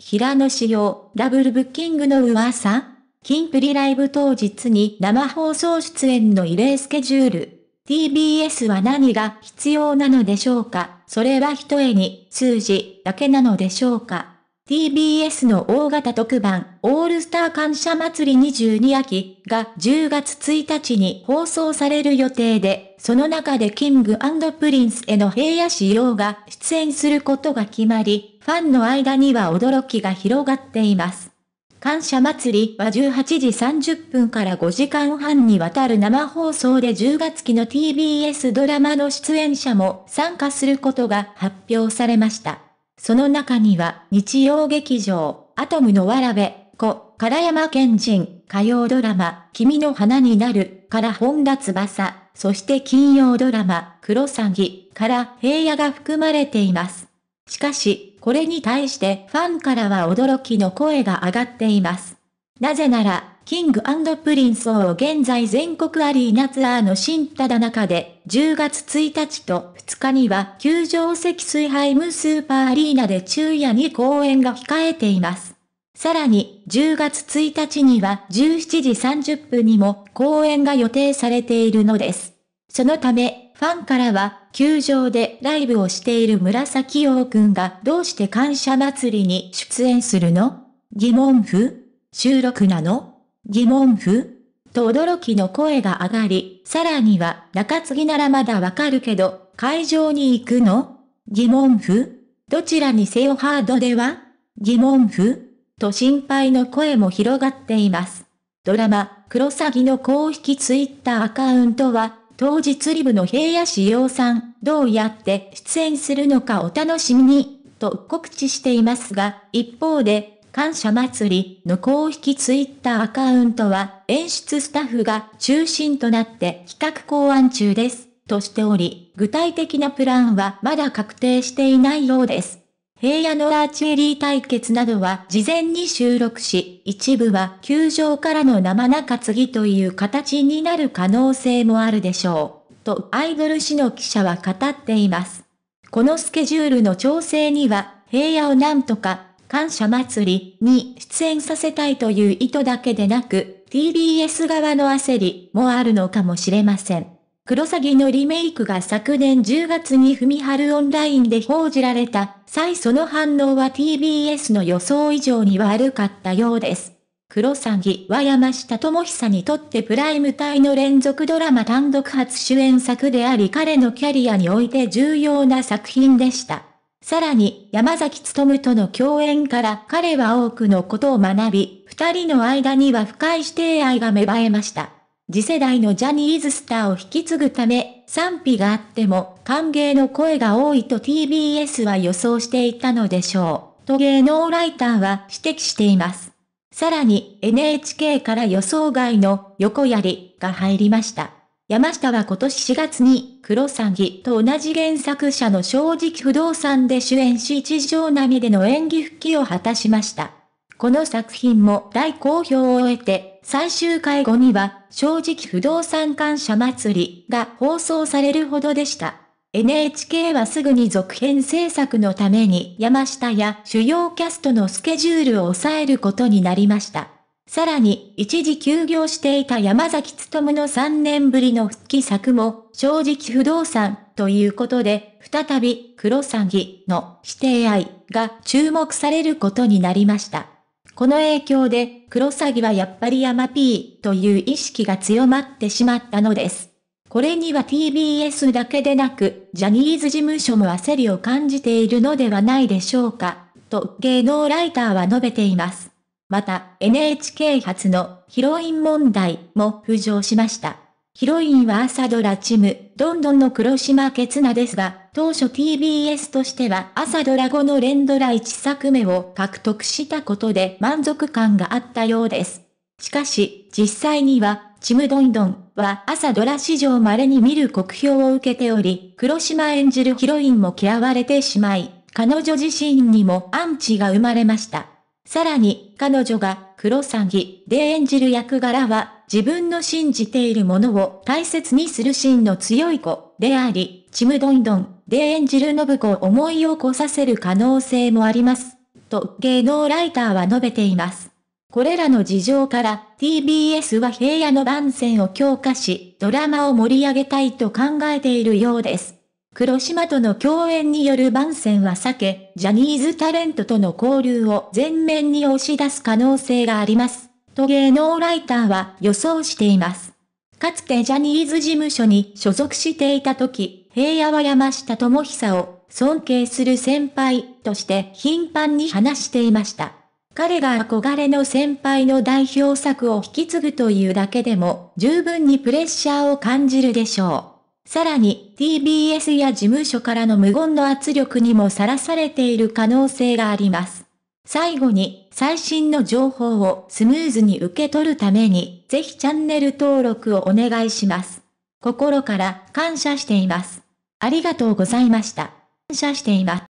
平野紫耀、ダブルブッキングの噂金プリライブ当日に生放送出演の異例スケジュール。TBS は何が必要なのでしょうかそれは一えに数字だけなのでしょうか TBS の大型特番、オールスター感謝祭り22秋が10月1日に放送される予定で、その中でキングプリンスへの平野仕様が出演することが決まり、ファンの間には驚きが広がっています。感謝祭りは18時30分から5時間半にわたる生放送で10月期の TBS ドラマの出演者も参加することが発表されました。その中には、日曜劇場、アトムのわらべ、子、唐山賢人、火曜ドラマ、君の花になる、から本田翼、そして金曜ドラマ、クロサギから平野が含まれています。しかし、これに対してファンからは驚きの声が上がっています。なぜなら、キングプリンスを現在全国アリーナツアーの新ただ中で、10月1日と2日には球場席水ハイムスーパーアリーナで昼夜に公演が控えています。さらに、10月1日には17時30分にも公演が予定されているのです。そのため、ファンからは、球場でライブをしている紫陽くんがどうして感謝祭りに出演するの疑問符収録なの疑問符と驚きの声が上がり、さらには、中継ぎならまだわかるけど、会場に行くの疑問符どちらにせよハードでは疑問符と心配の声も広がっています。ドラマ、クロサギの公式ツイッターアカウントは、当日リブの平野志陽さん、どうやって出演するのかお楽しみに、と告知していますが、一方で、感謝祭りの公式ツイッターアカウントは演出スタッフが中心となって企画考案中です。としており、具体的なプランはまだ確定していないようです。平野のアーチェリー対決などは事前に収録し、一部は球場からの生中継ぎという形になる可能性もあるでしょう。とアイドル誌の記者は語っています。このスケジュールの調整には、平野をなんとか感謝祭りに出演させたいという意図だけでなく、TBS 側の焦りもあるのかもしれません。クロサギのリメイクが昨年10月に踏み張るオンラインで報じられた際その反応は TBS の予想以上に悪かったようです。クロサギは山下智久にとってプライム隊の連続ドラマ単独初主演作であり彼のキャリアにおいて重要な作品でした。さらに山崎努との共演から彼は多くのことを学び、二人の間には深い指定愛が芽生えました。次世代のジャニーズスターを引き継ぐため、賛否があっても歓迎の声が多いと TBS は予想していたのでしょう、と芸能ライターは指摘しています。さらに NHK から予想外の横槍が入りました。山下は今年4月に、黒詐欺と同じ原作者の正直不動産で主演し地上波での演技復帰を果たしました。この作品も大好評を得て、最終回後には、正直不動産感謝祭りが放送されるほどでした。NHK はすぐに続編制作のために山下や主要キャストのスケジュールを抑えることになりました。さらに、一時休業していた山崎努の3年ぶりの復帰作も、正直不動産、ということで、再び、黒詐欺の指定愛が注目されることになりました。この影響で、黒詐欺はやっぱり山 P という意識が強まってしまったのです。これには TBS だけでなく、ジャニーズ事務所も焦りを感じているのではないでしょうか、と芸能ライターは述べています。また NHK 初のヒロイン問題も浮上しました。ヒロインは朝ドラチム、どんどんの黒島ケツナですが、当初 TBS としては朝ドラ後の連ドラ1作目を獲得したことで満足感があったようです。しかし、実際には、チムどんどんは朝ドラ史上稀に見る酷評を受けており、黒島演じるヒロインも嫌われてしまい、彼女自身にもアンチが生まれました。さらに、彼女が、黒詐欺で演じる役柄は、自分の信じているものを大切にする真の強い子であり、ちむどんどんで演じる信子を思い起こさせる可能性もあります。と、芸能ライターは述べています。これらの事情から TBS は平野の番宣を強化し、ドラマを盛り上げたいと考えているようです。黒島との共演による番宣は避け、ジャニーズタレントとの交流を前面に押し出す可能性があります。と芸能ライターは予想しています。かつてジャニーズ事務所に所属していた時、平野は山下智久を尊敬する先輩として頻繁に話していました。彼が憧れの先輩の代表作を引き継ぐというだけでも十分にプレッシャーを感じるでしょう。さらに TBS や事務所からの無言の圧力にもさらされている可能性があります。最後に最新の情報をスムーズに受け取るためにぜひチャンネル登録をお願いします。心から感謝しています。ありがとうございました。感謝しています。